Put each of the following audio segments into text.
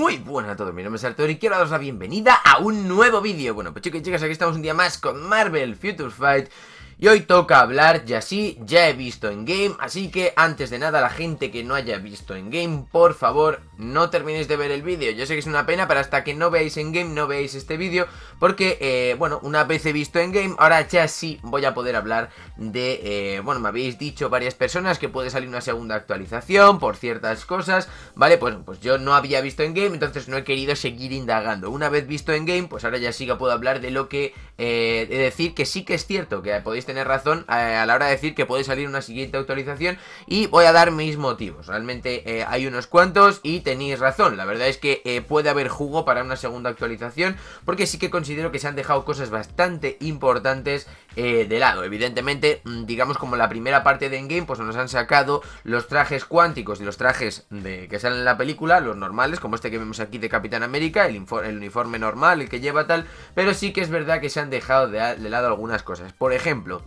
Muy buenas a todos, mi nombre es Arturo y quiero daros la bienvenida a un nuevo vídeo Bueno, pues chicos y chicas, aquí estamos un día más con Marvel Future Fight y hoy toca hablar, ya sí ya he visto en game, así que antes de nada la gente que no haya visto en game, por favor, no terminéis de ver el vídeo. Yo sé que es una pena, pero hasta que no veáis en game, no veáis este vídeo, porque, eh, bueno, una vez he visto en game, ahora ya sí voy a poder hablar de, eh, bueno, me habéis dicho varias personas que puede salir una segunda actualización por ciertas cosas, ¿vale? Pues, pues yo no había visto en game, entonces no he querido seguir indagando. Una vez visto en game, pues ahora ya sí que puedo hablar de lo que, eh, de decir que sí que es cierto, que podéis tener razón eh, a, la hora de decir que puede salir una siguiente actualización y voy a dar mis motivos. Realmente eh, hay unos cuantos y tenéis razón. La verdad es que eh, puede haber jugo para una segunda actualización porque sí que considero que se han dejado cosas bastante importantes de lado. Evidentemente, mm, digamos como la primera parte de Endgame, pues nos han sacado los trajes cuánticos y los trajes de, que salen en la película, los normales, como este que vemos aquí de Capitán América, el, uniforme normal, el que lleva tal, pero sí que es verdad que se han dejado de lado algunas cosas. Por ejemplo,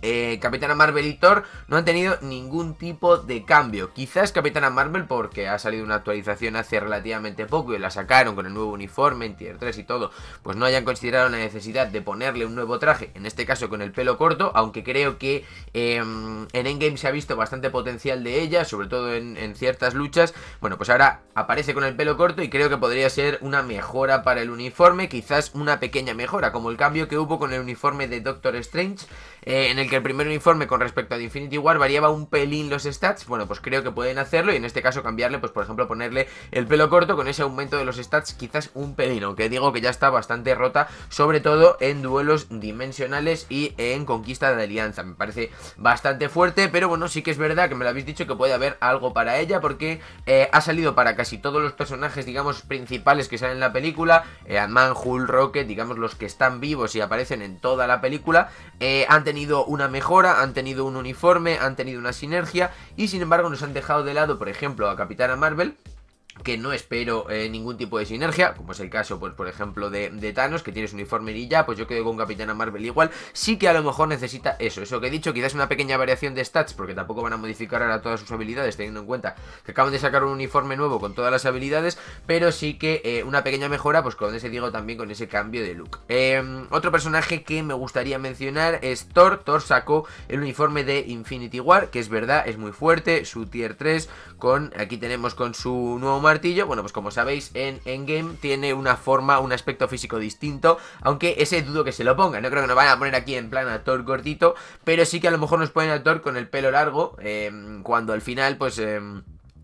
eh, Capitana Marvel y Thor no han tenido ningún tipo de cambio. Quizás Capitana Marvel porque ha salido una actualización hace relativamente poco y la sacaron con el nuevo uniforme en Tier 3 y todo, pues no hayan considerado la necesidad de ponerle un nuevo traje, en este caso con el pelo corto, aunque creo que em, en Endgame se ha visto bastante potencial de ella, sobre todo en, ciertas luchas. Bueno, pues ahora aparece con el pelo corto y creo que podría ser una mejora para el uniforme, quizás una pequeña mejora, como el cambio que hubo con el uniforme de Doctor Strange eh, en el que el primer uniforme con respecto a Infinity War variaba un pelín los stats, bueno, pues creo que pueden hacerlo y en este caso cambiarle, pues por ejemplo ponerle el pelo corto con ese aumento de los stats quizás un pelín, aunque digo que ya está bastante rota, sobre todo en duelos dimensionales y en conquista de la alianza, me parece bastante fuerte, pero bueno, sí que es verdad que me lo habéis dicho que puede haber algo para ella porque eh, ha salido para casi todos los personajes, digamos, principales que salen en la película, eh, man Hulk, Rocket, digamos los que están vivos y aparecen en toda la película, eh, han tenido un una mejora, han tenido un uniforme, han tenido una sinergia y sin embargo nos han dejado de lado, por ejemplo, a Capitana Marvel, que no espero eh, ningún tipo de sinergia, como es el caso, pues por ejemplo, de, Thanos, que tienes uniforme y ya, pues yo quedo con Capitana Marvel igual, sí que a lo mejor necesita eso, eso que he dicho, quizás una pequeña variación de stats, porque tampoco van a modificar ahora todas sus habilidades, teniendo en cuenta que acaban de sacar un uniforme nuevo con todas las habilidades, pero sí que eh, una pequeña mejora, pues con ese digo también con ese cambio de look. Em, otro personaje que me gustaría mencionar es Thor, Thor sacó el uniforme de Infinity War, que es verdad, es muy fuerte, su tier 3, con, aquí tenemos con su nuevo martillo, bueno, pues como sabéis, en Endgame tiene una forma, un aspecto físico distinto, aunque ese dudo que se lo ponga, no creo que nos vayan a poner aquí en plan a Thor gordito, pero sí que a lo mejor nos ponen a Thor con el pelo largo, eh, cuando al final, pues... Eh,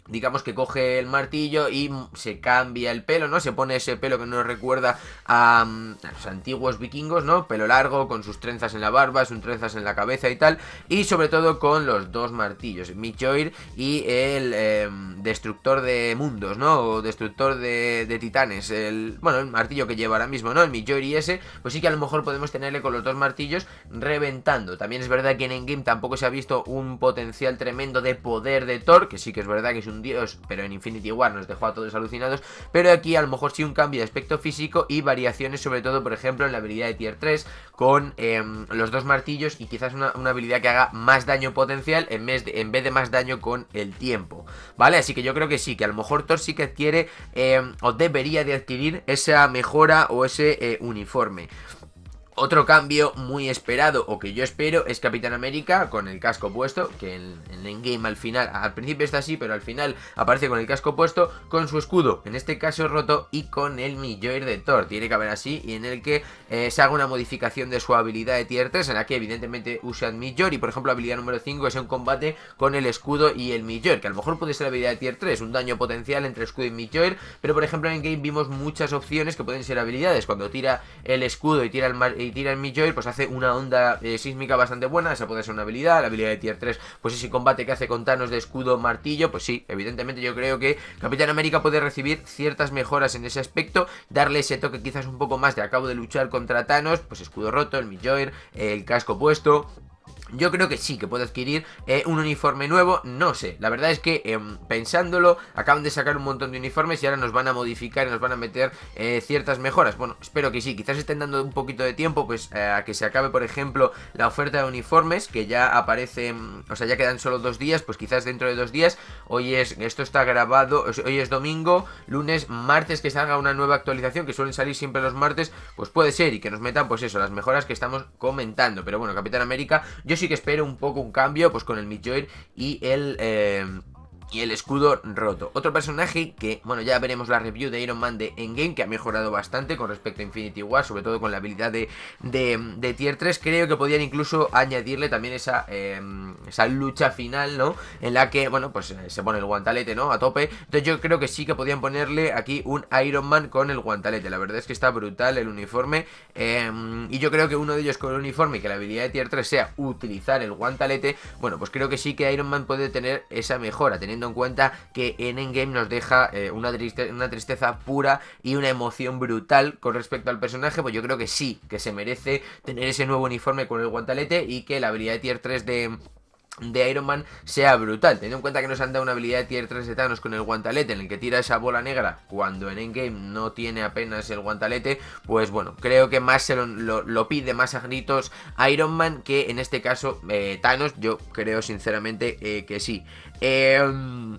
digamos que coge el martillo y se cambia el pelo, ¿no? Se pone ese pelo que nos recuerda mm, a, los antiguos vikingos, ¿no? Pelo largo, con sus trenzas en la barba, sus trenzas en la cabeza y tal, y sobre todo con los dos martillos, Michoir y el em, destructor de mundos, ¿no? O destructor de, titanes, el, bueno, el martillo que lleva ahora mismo, ¿no? El Michoir y ese, pues sí que a lo mejor podemos tenerle con los dos martillos reventando. También es verdad que en Endgame tampoco se ha visto un potencial tremendo de poder de Thor, que sí que es verdad que es un dios, pero en Infinity War nos dejó a todos alucinados, pero aquí a lo mejor sí un cambio de aspecto físico y variaciones, sobre todo, por ejemplo, en la habilidad de tier 3, con em, los dos martillos y quizás una, habilidad que haga más daño potencial en vez, de, en vez de más daño con el tiempo, ¿vale? Así que yo creo que sí, que a lo mejor Thor sí que adquiere em, o debería de adquirir esa mejora o ese eh, uniforme. Otro cambio muy esperado, o que yo espero, es Capitán América con el casco puesto, que en, en Endgame al final, al principio está así, pero al final aparece con el casco puesto, con su escudo, en este caso roto, y con el Mjolnir de Thor. Tiene que haber así, y en el que eh, se haga una modificación de su habilidad de tier 3, en la que evidentemente usan Mjolnir, y por ejemplo habilidad número 5 es un combate con el escudo y el Mjolnir, que a lo mejor puede ser habilidad de tier 3, un daño potencial entre escudo y Mjolnir, pero por ejemplo en game vimos muchas opciones que pueden ser habilidades, cuando tira el escudo y tira el... Mar y tira el midjoy, pues hace una onda eh, sísmica bastante buena, esa puede ser una habilidad, la habilidad de tier 3, pues ese combate que hace con Thanos de escudo martillo, pues sí, evidentemente yo creo que Capitán América puede recibir ciertas mejoras en ese aspecto, darle ese toque quizás un poco más de acabo de luchar contra Thanos, pues escudo roto, el midjoy el casco puesto... Yo creo que sí, que puedo adquirir eh, un uniforme nuevo, no sé. La verdad es que em, pensándolo, acaban de sacar un montón de uniformes y ahora nos van a modificar y nos van a meter eh, ciertas mejoras. Bueno, espero que sí, quizás estén dando un poquito de tiempo pues eh, a que se acabe, por ejemplo, la oferta de uniformes, que ya aparece, em, o sea, ya quedan solo dos días, pues quizás dentro de dos días, hoy es, esto está grabado, hoy es domingo, lunes, martes que salga una nueva actualización, que suelen salir siempre los martes, pues puede ser y que nos metan pues eso, las mejoras que estamos comentando. Pero bueno, Capitán América, yo sí sí que espero un poco un cambio pues con el Midjourney y el... Eh, y el escudo roto. Otro personaje que, bueno, ya veremos la review de Iron Man de Endgame, que ha mejorado bastante con respecto a Infinity War, sobre todo con la habilidad de, Tier 3. Creo que podían incluso añadirle también esa, em, esa lucha final, ¿no? En la que, bueno, pues eh, se pone el guantalete, ¿no? A tope. Entonces yo creo que sí que podían ponerle aquí un Iron Man con el guantalete. La verdad es que está brutal el uniforme. Em, y yo creo que uno de ellos con el uniforme, y que la habilidad de Tier 3 sea utilizar el guantalete, bueno, pues creo que sí que Iron Man puede tener esa mejora, teniendo en cuenta que en Endgame nos deja eh, una, triste, una tristeza pura y una emoción brutal con respecto al personaje, pues yo creo que sí, que se merece tener ese nuevo uniforme con el guantalete y que la habilidad de tier 3 de de Iron Man sea brutal, teniendo en cuenta que nos han dado una habilidad de tier 3 de Thanos con el guantalete en el que tira esa bola negra cuando en Endgame no tiene apenas el guantalete, pues bueno, creo que más se lo, pide más a gritos Iron Man que en este caso eh, Thanos, yo creo sinceramente eh, que sí. Eh...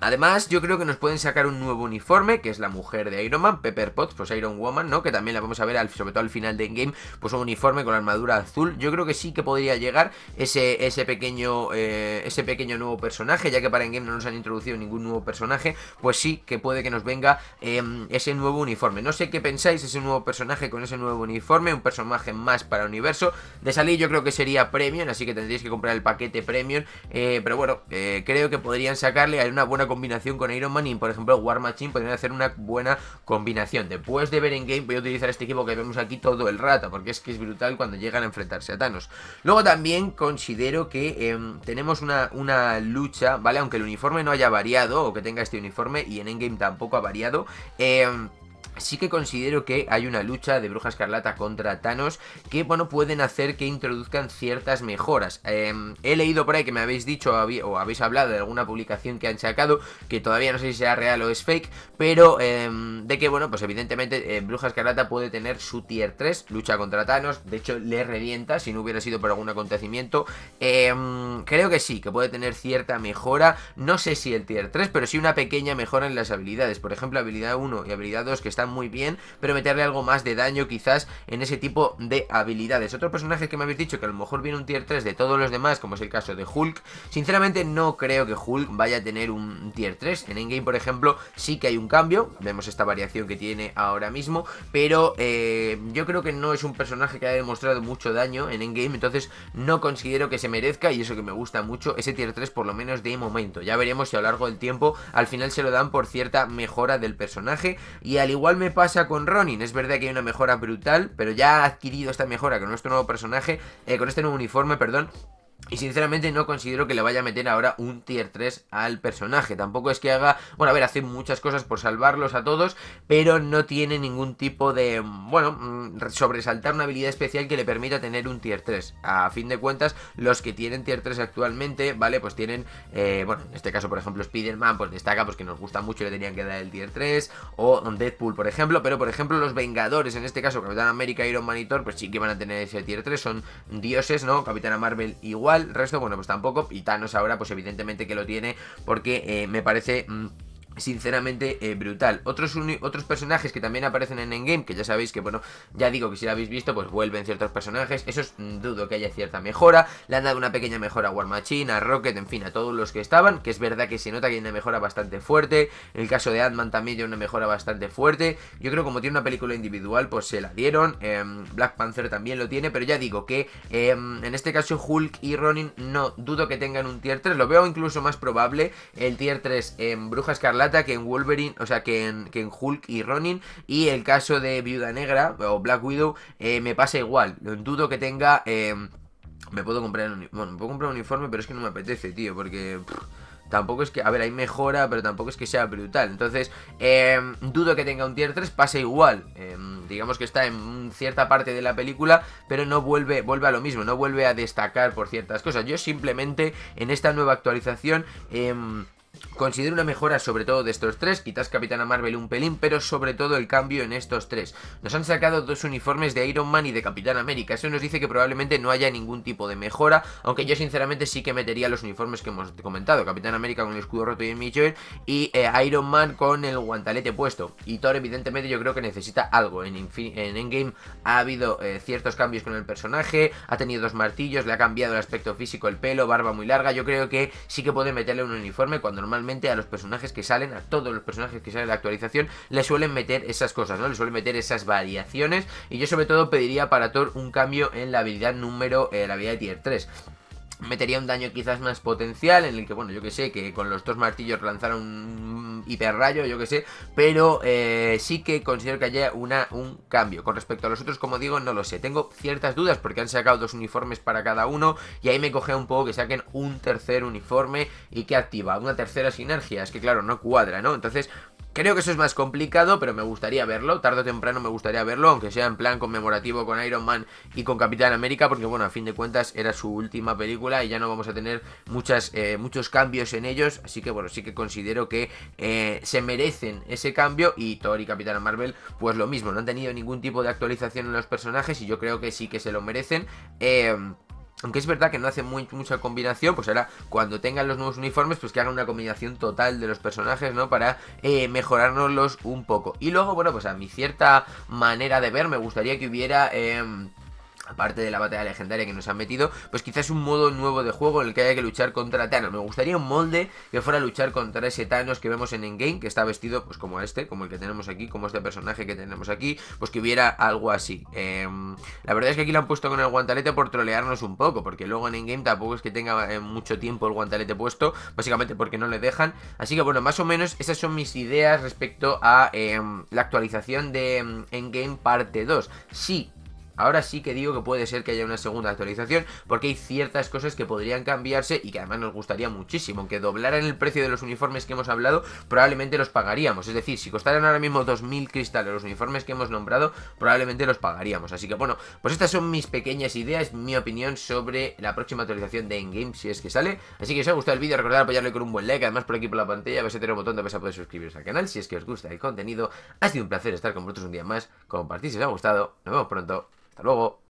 Además, yo creo que nos pueden sacar un nuevo uniforme, que es la mujer de Iron Man, Pepper Potts, pues Iron Woman, ¿no? Que también la vamos a ver, sobre todo al final de Endgame, pues un uniforme con armadura azul. Yo creo que sí que podría llegar ese, ese, pequeño, eh, ese pequeño nuevo personaje, ya que para Endgame no nos han introducido ningún nuevo personaje, pues sí que puede que nos venga em, ese nuevo uniforme. No sé qué pensáis, ese nuevo personaje con ese nuevo uniforme, un personaje más para el universo. De salir yo creo que sería Premium, así que tendréis que comprar el paquete Premium, eh, pero bueno, eh, creo que podrían sacarle a una buena combinación con Iron Man y, por ejemplo, War Machine podría hacer una buena combinación. Después de ver en game voy a utilizar este equipo que vemos aquí todo el rato, porque es que es brutal cuando llegan a enfrentarse a Thanos. Luego también considero que em, tenemos una, una lucha, ¿vale? Aunque el uniforme no haya variado, o que tenga este uniforme, y en game tampoco ha variado, eh sí que considero que hay una lucha de Bruja Escarlata contra Thanos que, bueno, pueden hacer que introduzcan ciertas mejoras. Em, he leído por ahí que me habéis dicho o habéis hablado de alguna publicación que han sacado, que todavía no sé si sea real o es fake, pero em, de que, bueno, pues evidentemente eh, Bruja Escarlata puede tener su tier 3, lucha contra Thanos, de hecho le revienta si no hubiera sido por algún acontecimiento. Em, creo que sí, que puede tener cierta mejora, no sé si el tier 3, pero sí una pequeña mejora en las habilidades, por ejemplo, habilidad 1 y habilidad 2 que están muy bien, pero meterle algo más de daño quizás en ese tipo de habilidades. Otro personaje que me habéis dicho que a lo mejor viene un tier 3 de todos los demás, como es el caso de Hulk, sinceramente no creo que Hulk vaya a tener un tier 3. En Endgame, por ejemplo, sí que hay un cambio, vemos esta variación que tiene ahora mismo, pero eh, yo creo que no es un personaje que haya demostrado mucho daño en Endgame, entonces no considero que se merezca, y eso que me gusta mucho, ese tier 3 por lo menos de momento. Ya veremos si a lo largo del tiempo al final se lo dan por cierta mejora del personaje, y al igual me pasa con Ronin. Es verdad que hay una mejora brutal, pero ya ha adquirido esta mejora con nuestro nuevo personaje, eh, con este nuevo uniforme, perdón, y sinceramente no considero que le vaya a meter ahora un tier 3 al personaje. Tampoco es que haga... Bueno, a ver, hace muchas cosas por salvarlos a todos, pero no tiene ningún tipo de... Bueno, mm, sobresaltar una habilidad especial que le permita tener un tier 3. A fin de cuentas, los que tienen tier 3 actualmente, ¿vale? Pues tienen... Eh, bueno, en este caso, por ejemplo, Spider-Man, pues destaca, pues que nos gusta mucho y le tenían que dar el tier 3. O Deadpool, por ejemplo. Pero, por ejemplo, los Vengadores, en este caso, Capitán América, Iron Man pues sí que van a tener ese tier 3. Son dioses, ¿no? Capitana Marvel igual el resto, bueno, pues tampoco, y Thanos ahora, pues evidentemente que lo tiene, porque eh, me parece... Mm, sinceramente eh, brutal. Otros, otros personajes que también aparecen en Endgame, que ya sabéis que, bueno, ya digo que si lo habéis visto, pues vuelven ciertos personajes. Eso es, mm, dudo que haya cierta mejora. Le han dado una pequeña mejora a War Machine, a Rocket, en fin, a todos los que estaban. Que es verdad que se nota que hay una mejora bastante fuerte. En el caso de Ant-Man también hay una mejora bastante fuerte. Yo creo que como tiene una película individual, pues se la dieron. Em, Black Panther también lo tiene, pero ya digo que em, en este caso Hulk y Ronin no dudo que tengan un tier 3. Lo veo incluso más probable el tier 3 en Bruja Escarlata que en Wolverine, o sea, que en, Hulk y Ronin. Y el caso de Viuda Negra o Black Widow eh, me pasa igual. Lo Dudo que tenga... Eh, me puedo comprar un, puedo comprar un uniforme, pero es que no me apetece, tío, porque... tampoco es que, a ver, hay mejora, pero tampoco es que sea brutal. Entonces, em, dudo que tenga un tier 3, pasa igual. Em, digamos que está en cierta parte de la película, pero no vuelve, vuelve a lo mismo, no vuelve a destacar por ciertas cosas. Yo simplemente en esta nueva actualización... Em, Considero una mejora sobre todo de estos tres, quizás Capitana Marvel un pelín, pero sobre todo el cambio en estos tres. Nos han sacado dos uniformes de Iron Man y de Capitán América, eso nos dice que probablemente no haya ningún tipo de mejora, aunque yo sinceramente sí que metería los uniformes que hemos comentado, Capitán América con el escudo roto y el Mitchell y eh, Iron Man con el guantalete puesto. Y Thor evidentemente yo creo que necesita algo, en, en Endgame ha habido eh, ciertos cambios con el personaje, ha tenido dos martillos, le ha cambiado el aspecto físico, el pelo, barba muy larga, yo creo que sí que puede meterle un uniforme cuando no normalmente a los personajes que salen, a todos los personajes que salen de la actualización, le suelen meter esas cosas, ¿no? Le suelen meter esas variaciones. Y yo sobre todo pediría para Thor un cambio en la habilidad número, eh, la habilidad de tier 3 metería un daño quizás más potencial, en el que, bueno, yo que sé, que con los dos martillos lanzara un hiperrayo, yo que sé, pero eh, sí que considero que haya una, un cambio. Con respecto a los otros, como digo, no lo sé. Tengo ciertas dudas porque han sacado dos uniformes para cada uno y ahí me coge un poco que saquen un tercer uniforme y que activa una tercera sinergia. Es que, claro, no cuadra, ¿no? Entonces, Creo que eso es más complicado, pero me gustaría verlo. Tarde o temprano me gustaría verlo, aunque sea en plan conmemorativo con Iron Man y con Capitán América, porque bueno, a fin de cuentas era su última película y ya no vamos a tener muchas, eh, muchos cambios en ellos. Así que bueno, sí que considero que eh, se merecen ese cambio y Thor y Capitán Marvel, pues lo mismo. No han tenido ningún tipo de actualización en los personajes y yo creo que sí que se lo merecen. Eh, aunque es verdad que no hace mucha combinación, pues ahora cuando tengan los nuevos uniformes, pues que hagan una combinación total de los personajes, ¿no? Para eh, mejorárnoslos un poco. Y luego, bueno, pues a mi cierta manera de ver, me gustaría que hubiera... Em, aparte de la batalla legendaria que nos han metido, pues quizás un modo nuevo de juego en el que haya que luchar contra Thanos. Me gustaría un molde que fuera a luchar contra ese Thanos que vemos en Endgame, que está vestido pues como este, como el que tenemos aquí, como este personaje que tenemos aquí, pues que hubiera algo así. Em, la verdad es que aquí lo han puesto con el guantalete por trolearnos un poco, porque luego en Endgame tampoco es que tenga eh, mucho tiempo el guantalete puesto, básicamente porque no le dejan. Así que bueno, más o menos esas son mis ideas respecto a em, la actualización de em, Endgame parte 2. Sí, Ahora sí que digo que puede ser que haya una segunda actualización porque hay ciertas cosas que podrían cambiarse y que además nos gustaría muchísimo. Aunque doblaran el precio de los uniformes que hemos hablado, probablemente los pagaríamos. Es decir, si costaran ahora mismo 2.000 cristales los uniformes que hemos nombrado, probablemente los pagaríamos. Así que bueno, pues estas son mis pequeñas ideas, mi opinión sobre la próxima actualización de Endgame si es que sale. Así que si os ha gustado el vídeo, recordad apoyarle con un buen like. Además por aquí por la pantalla vais a tener un botón de vais a poder suscribiros al canal si es que os gusta el contenido. Ha sido un placer estar con vosotros un día más. Compartid si os ha gustado. Nos vemos pronto. Hasta luego.